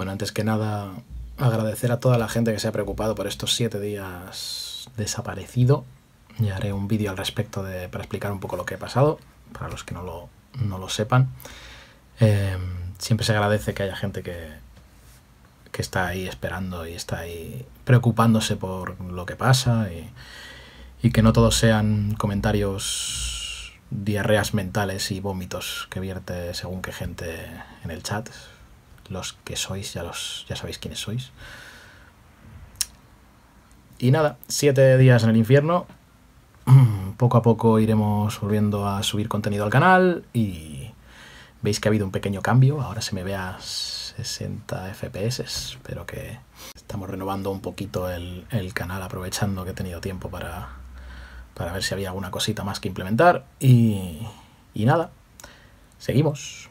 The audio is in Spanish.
Bueno, antes que nada, agradecer a toda la gente que se ha preocupado por estos siete días desaparecido. Y haré un vídeo al respecto para explicar un poco lo que ha pasado, para los que no lo, sepan. Em, siempre se agradece que haya gente que, está ahí esperando y está ahí preocupándose por lo que pasa y, y que no todos sean comentarios diarreas mentales y vómitos que vierte según qué gente en el chat los que sois, ya, los, ya sabéis quiénes sois. Y nada, siete días en el infierno. Poco a poco iremos volviendo a subir contenido al canal y veis que ha habido un pequeño cambio. Ahora se me ve a 60 FPS, pero que estamos renovando un poquito el, canal aprovechando que he tenido tiempo para, para ver si había alguna cosita más que implementar. Y, y nada, seguimos.